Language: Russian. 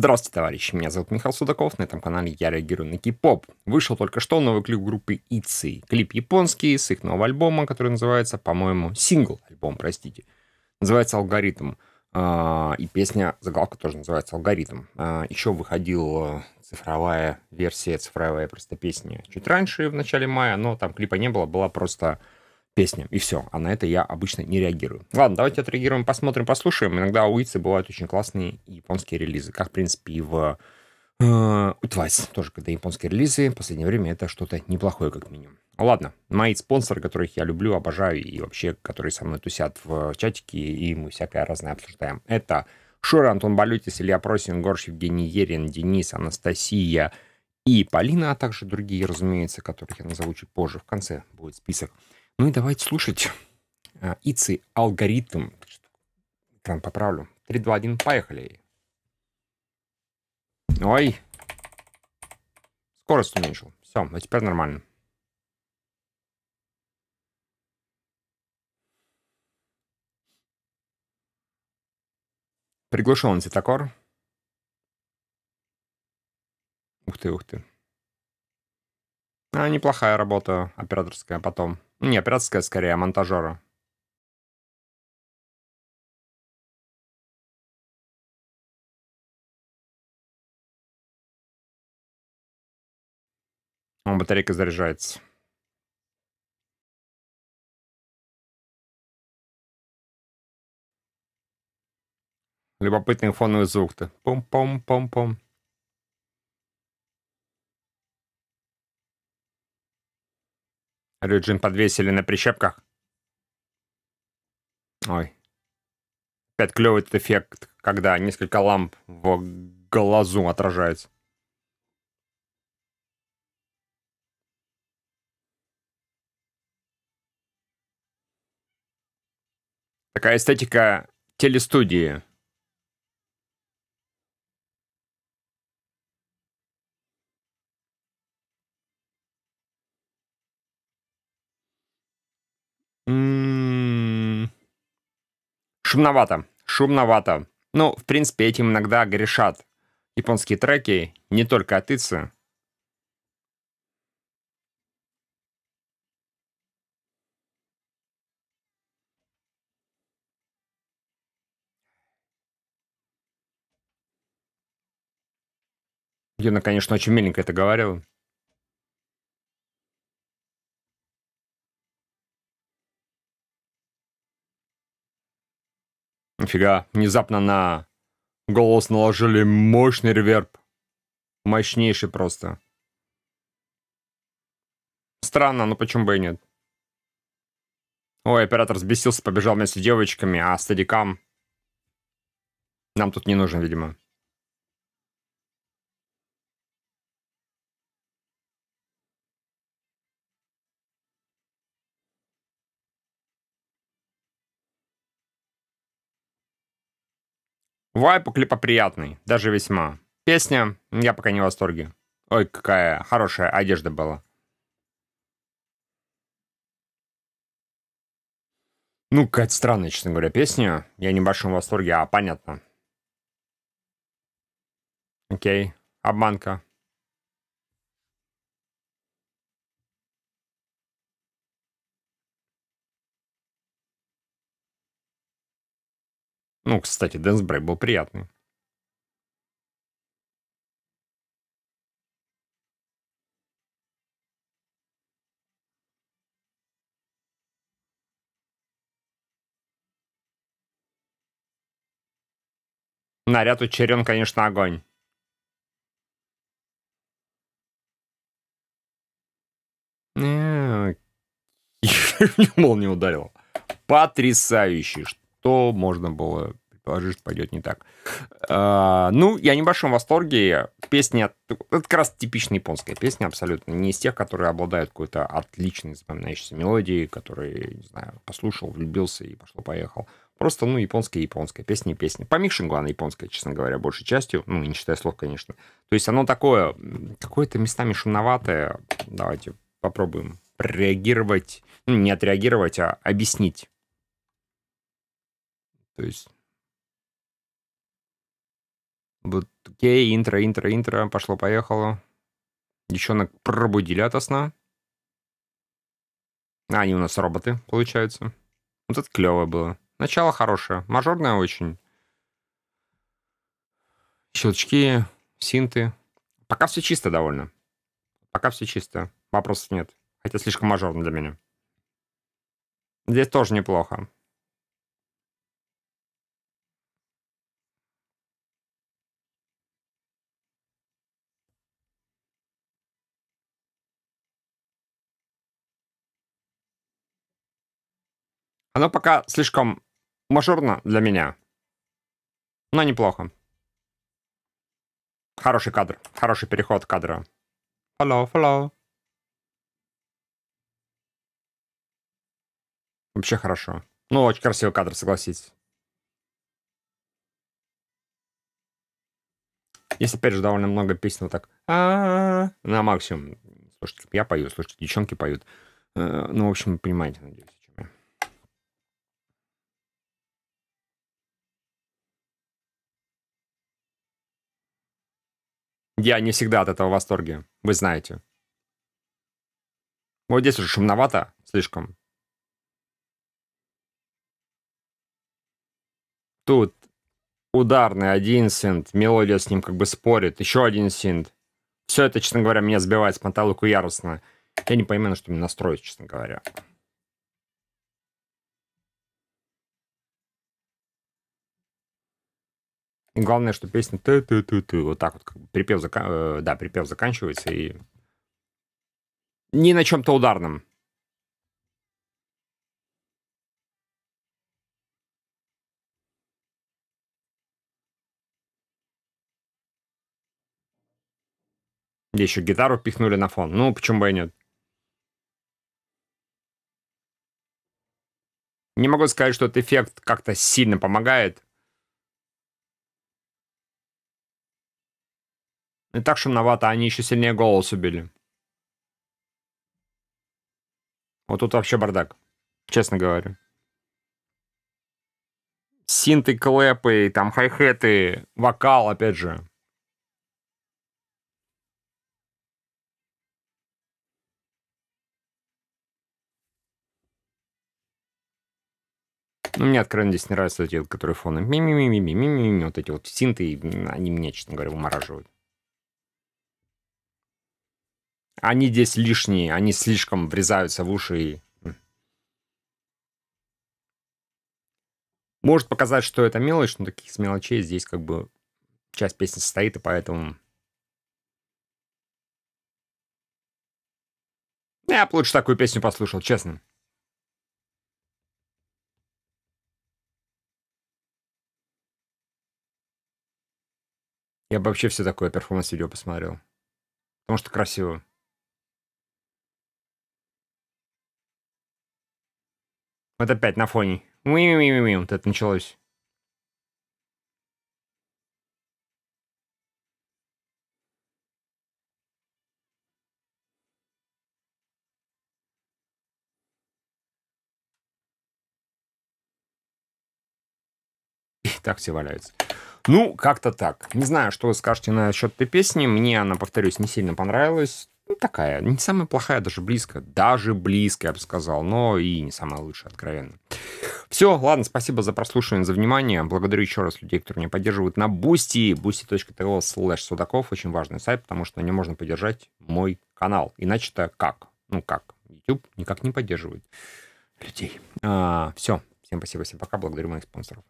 Здравствуйте, товарищи, меня зовут Михаил Судаков, на этом канале я реагирую на кей-поп. Вышел только что новый клип группы ИЦИ. Клип японский, с их нового альбома, который называется, по-моему, сингл, альбом, простите. Называется «Алгоритм». А, и песня, заглавка тоже называется «Алгоритм». А, Еще выходила цифровая версия, цифровая просто песня чуть раньше, в начале мая, но там клипа не было, была просто песня, и все. А на это я обычно не реагирую. Ладно, давайте отреагируем, посмотрим, послушаем. Иногда у Ицы бывают очень классные японские релизы, как, в принципе, и в э, у Twice тоже, когда японские релизы, в последнее время это что-то неплохое, как минимум. Ладно, мои спонсоры, которых я люблю, обожаю и вообще, которые со мной тусят в чатике, и мы всякое разное обсуждаем. Это Шура, Антон Балютис, Илья Просин, Горш, Евгений Ерин, Денис, Анастасия и Полина, а также другие, разумеется, которых я назову чуть позже. В конце будет список. Ну и давайте слушать ИЦИ э, алгоритм. Экран поправлю. 3, 2, 1, поехали. Ой. Скорость уменьшил. Все, а теперь нормально. Приглушен светокор. Ух ты, ух ты. А, неплохая работа операторская потом. Не операторская, скорее, а монтажера. Он батарейка заряжается. Любопытный фоновый звук-то. Пум-пум-пум-пум. Рюджин подвесили на прищепках. Ой. Опять клевый этот эффект, когда несколько ламп в глазу отражается. Такая эстетика телестудии. Шумновато, шумновато. Ну, в принципе, этим иногда грешат. Японские треки, не только от Ицы. Юна, конечно, очень миленько это говорила. Нифига, внезапно на голос наложили мощный реверб. Мощнейший просто. Странно, но почему бы и нет. Ой, оператор сбесился, побежал вместе с девочками, а стадикам нам тут не нужен, видимо. Вайп у клипа приятный, даже весьма. Песня, я пока не в восторге. Ой, какая хорошая одежда была. Ну, какая-то странная, честно говоря, песня. Я не в большом восторге, а понятно. Окей, обманка. Ну, кстати, Дэнс Брейк был приятный. Наряд у Черен, конечно, огонь. Молния э, ударила. Потрясающе то можно было предположить, что пойдет не так. А, ну, я не в большом восторге. Песня, это как раз типичная японская песня абсолютно. Не из тех, которые обладают какой-то отличной запоминающейся мелодией, которые, не знаю, послушал, влюбился и пошло-поехал. Просто, ну, японская японская, песня песня. По микшингу она японская, честно говоря, большей частью. Ну, не считая слов, конечно. То есть оно такое, какое-то местами шумноватое. Давайте попробуем реагировать, ну, не отреагировать, а объяснить то есть... Вот, окей, интро, интро, интро, пошло-поехало. Девчонок пробудили от сна. А, они у нас роботы, получается. Вот это клево было. Начало хорошее, мажорное очень. Щелчки, синты. Пока все чисто довольно. Пока все чисто. Вопросов нет. Хотя слишком мажорно для меня. Здесь тоже неплохо. Оно пока слишком мажорно для меня. Но неплохо. Хороший кадр. Хороший переход кадра. Hello, hello. Вообще хорошо. Ну, очень красивый кадр, согласитесь. Есть, опять же, довольно много песен вот так а -а -а, на максимум. Слушайте, я пою, слушайте, девчонки поют. Э, ну, в общем, понимаете, надеюсь. Я не всегда от этого в восторге, вы знаете. Вот здесь уже шумновато слишком. Тут ударный один синт, мелодия с ним как бы спорит, еще один синт. Все это, честно говоря, меня сбивает с панталыку яростно. Я не понимаю, на что мне настроить, честно говоря. Главное, что песня ты ты ты ты вот так вот припев, зака... Э, да, припев заканчивается и не на чем-то ударном. Еще гитару пихнули на фон. Ну, почему бы и нет. Не могу сказать, что этот эффект как-то сильно помогает. И так шумновато, они еще сильнее голос убили. Вот тут вообще бардак, честно говоря. Синты, клэпы, там хай-хеты, вокал, опять же. Ну, мне откровенно здесь не нравятся эти, которые фоны. Ми-ми-ми-ми-ми-ми-ми. Вот эти вот синты, они меня, честно говоря, вымораживают. Они здесь лишние, они слишком врезаются в уши. И... Может показать, что это мелочь, но таких мелочей здесь как бы часть песни состоит, и поэтому... Я бы лучше такую песню послушал, честно. Я бы вообще все такое перформанс-видео посмотрел. Потому что красиво. Вот опять на фоне. Уи-уи-уи-уи, вот это началось. так все валяются. Ну, как-то так. Не знаю, что вы скажете насчет этой песни. Мне она, повторюсь, не сильно понравилась. Ну, такая, не самая плохая, даже близко, даже близко, я бы сказал, но и не самая лучшая, откровенно. Все, ладно, спасибо за прослушивание, за внимание. Благодарю еще раз людей, которые меня поддерживают на Boosty, boosty.to slash судаков. Очень важный сайт, потому что на нем можно поддержать мой канал. Иначе-то как? Ну как? YouTube никак не поддерживает людей. А, все, всем спасибо, всем пока, благодарю моих спонсоров.